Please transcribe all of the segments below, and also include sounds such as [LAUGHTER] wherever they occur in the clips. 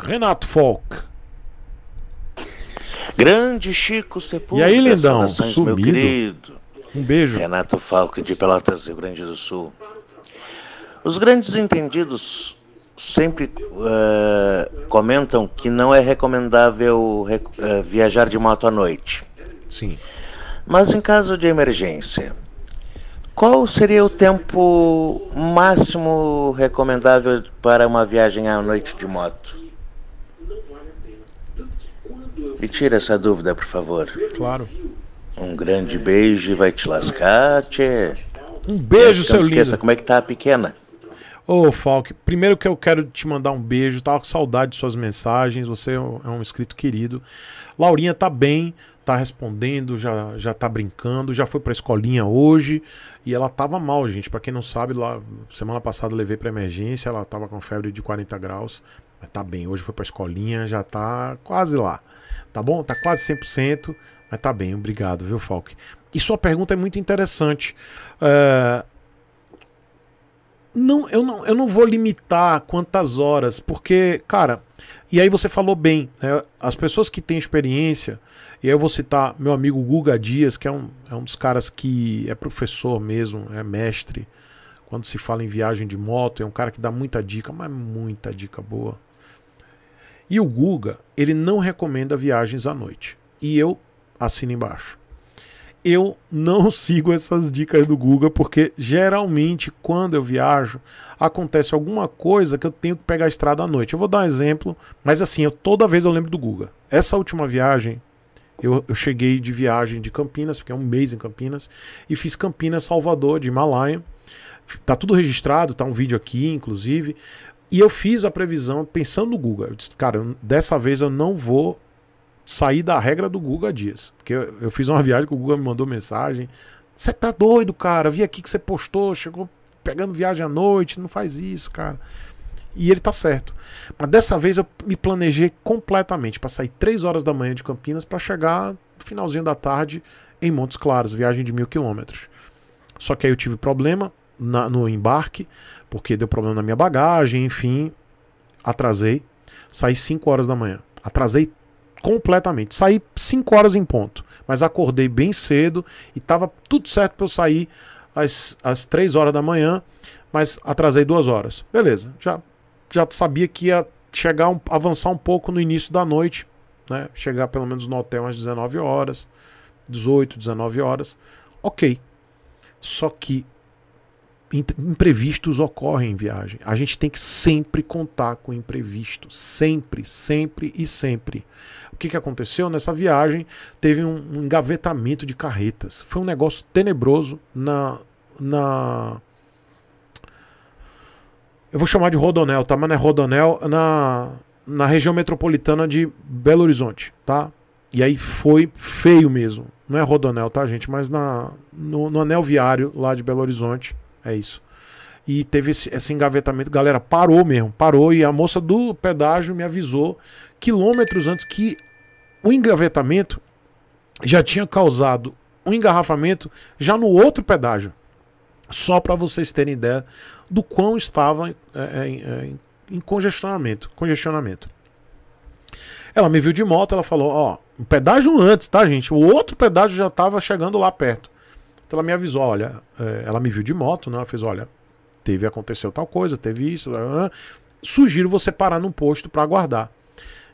Renato Folk. Grande Chico Sepulveda. E aí, lindão, sumido. Meu querido. Um beijo. Renato Falque de Pelotas, Rio Grande do Sul. Os grandes entendidos sempre uh, comentam que não é recomendável rec uh, viajar de moto à noite. Sim. Mas em caso de emergência, qual seria o tempo máximo recomendável para uma viagem à noite de moto? Me tira essa dúvida, por favor. Claro. Um grande beijo e vai te lascar, tchê. Um beijo, seu lindo. Não esqueça como é que tá a pequena. Ô, oh, Falk, primeiro que eu quero te mandar um beijo, tava com saudade de suas mensagens, você é, é um inscrito querido. Laurinha tá bem, tá respondendo, já, já tá brincando, já foi pra escolinha hoje e ela tava mal, gente. Para quem não sabe, lá semana passada levei pra emergência, ela tava com febre de 40 graus, mas tá bem, hoje foi pra escolinha, já tá quase lá, tá bom? Tá quase 100%, mas tá bem, obrigado, viu, Falk? E sua pergunta é muito interessante. Uh, não, eu não, eu não vou limitar quantas horas, porque, cara, e aí você falou bem, né? as pessoas que têm experiência, e aí eu vou citar meu amigo Guga Dias, que é um, é um dos caras que é professor mesmo, é mestre, quando se fala em viagem de moto, é um cara que dá muita dica, mas muita dica boa. E o Guga, ele não recomenda viagens à noite. E eu assino embaixo eu não [LAUGHS] sigo essas dicas do Google, porque geralmente quando eu viajo, acontece alguma coisa que eu tenho que pegar a estrada à noite. Eu vou dar um exemplo, mas assim, eu, toda vez eu lembro do Google. Essa última viagem, eu, eu cheguei de viagem de Campinas, fiquei um mês em Campinas, e fiz Campinas-Salvador, de Himalaia. Tá tudo registrado, tá um vídeo aqui, inclusive. E eu fiz a previsão pensando no Google. Eu disse, cara, dessa vez eu não vou sair da regra do Guga Dias. Porque eu, eu fiz uma viagem que o Guga me mandou mensagem. Você tá doido, cara? Vi aqui que você postou, chegou pegando viagem à noite, não faz isso, cara. E ele tá certo. Mas dessa vez eu me planejei completamente para sair 3 horas da manhã de Campinas para chegar no finalzinho da tarde em Montes Claros, viagem de mil quilômetros. Só que aí eu tive problema na, no embarque, porque deu problema na minha bagagem, enfim, atrasei. Saí 5 horas da manhã. Atrasei completamente. Saí 5 horas em ponto, mas acordei bem cedo e tava tudo certo para eu sair às, às 3 horas da manhã, mas atrasei duas horas. Beleza, já, já sabia que ia chegar, um, avançar um pouco no início da noite, né? Chegar pelo menos no hotel às 19 horas, 18, 19 horas. Ok. Só que imprevistos ocorrem em viagem. A gente tem que sempre contar com imprevisto. Sempre, sempre e sempre. O que, que aconteceu? Nessa viagem teve um engavetamento de carretas. Foi um negócio tenebroso na. na eu vou chamar de Rodonel, tá? Mas não é Rodonel, na, na região metropolitana de Belo Horizonte, tá? E aí foi feio mesmo. Não é Rodonel, tá, gente? Mas na, no, no anel viário lá de Belo Horizonte, é isso. E teve esse, esse engavetamento, galera, parou mesmo, parou. E a moça do pedágio me avisou quilômetros antes que o engavetamento já tinha causado um engarrafamento já no outro pedágio. Só para vocês terem ideia do quão estava é, é, é, em congestionamento. congestionamento. Ela me viu de moto, ela falou, ó, o pedágio antes, tá, gente? O outro pedágio já estava chegando lá perto. Então ela me avisou, olha, eh, ela me viu de moto, né? Ela fez, olha, teve aconteceu tal coisa, teve isso, sugiro você parar num posto para aguardar.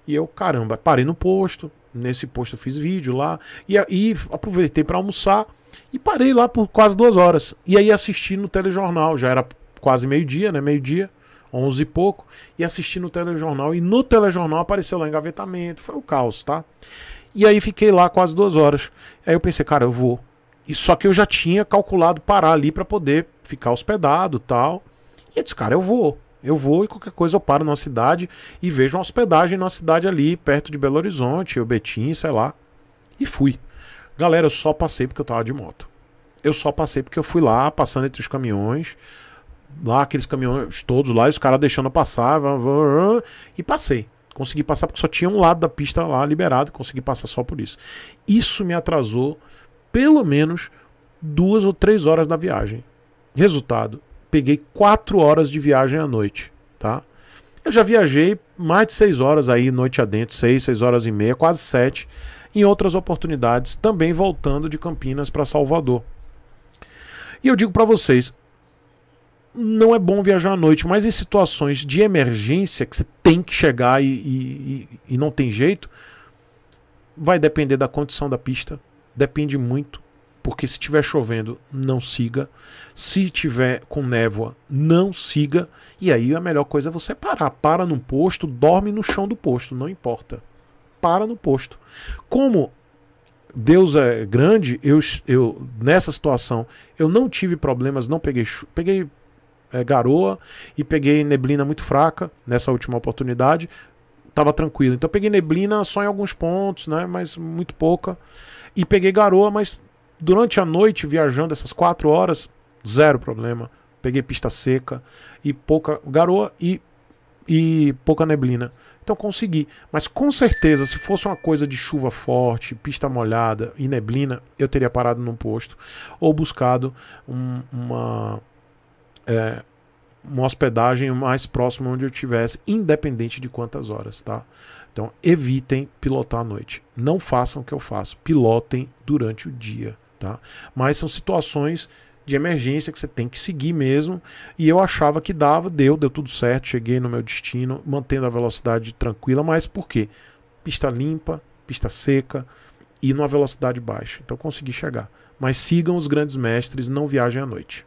E eu, caramba, parei no posto, nesse posto eu fiz vídeo lá e, e aproveitei para almoçar e parei lá por quase duas horas. E aí assisti no telejornal, já era quase meio-dia, né? Meio-dia, onze e pouco, e assisti no telejornal. E no telejornal apareceu lá engavetamento, foi o um caos, tá? E aí fiquei lá quase duas horas. Aí eu pensei, cara, eu vou. E só que eu já tinha calculado parar ali para poder ficar hospedado, tal. E eu disse, cara, eu vou. Eu vou e qualquer coisa eu paro na cidade e vejo uma hospedagem na cidade ali perto de Belo Horizonte, o Betim, sei lá. E fui. Galera, eu só passei porque eu tava de moto. Eu só passei porque eu fui lá, passando entre os caminhões, lá aqueles caminhões todos lá, e os caras deixando passar, e passei. Consegui passar porque só tinha um lado da pista lá liberado, consegui passar só por isso. Isso me atrasou pelo menos duas ou três horas na viagem. Resultado, peguei quatro horas de viagem à noite, tá? Eu já viajei mais de seis horas aí, noite adentro, seis, seis horas e meia, quase sete, em outras oportunidades, também voltando de Campinas para Salvador. E eu digo para vocês, não é bom viajar à noite, mas em situações de emergência, que você tem que chegar e, e, e não tem jeito, vai depender da condição da pista, Depende muito, porque se estiver chovendo, não siga. Se tiver com névoa, não siga. E aí a melhor coisa é você parar. Para no posto, dorme no chão do posto, não importa. Para no posto. Como Deus é grande, eu, eu nessa situação eu não tive problemas, não peguei peguei é, garoa e peguei neblina muito fraca nessa última oportunidade, tava tranquilo. Então peguei neblina só em alguns pontos, né? Mas muito pouca. E peguei garoa, mas durante a noite, viajando essas quatro horas, zero problema. Peguei pista seca e pouca garoa e, e pouca neblina. Então consegui. Mas com certeza, se fosse uma coisa de chuva forte, pista molhada e neblina, eu teria parado num posto ou buscado um, uma. É, uma hospedagem mais próxima onde eu estivesse, independente de quantas horas, tá? Então, evitem pilotar à noite. Não façam o que eu faço. Pilotem durante o dia, tá? Mas são situações de emergência que você tem que seguir mesmo. E eu achava que dava, deu, deu tudo certo. Cheguei no meu destino, mantendo a velocidade tranquila, mas por quê? Pista limpa, pista seca e numa velocidade baixa. Então, consegui chegar. Mas sigam os grandes mestres, não viajem à noite.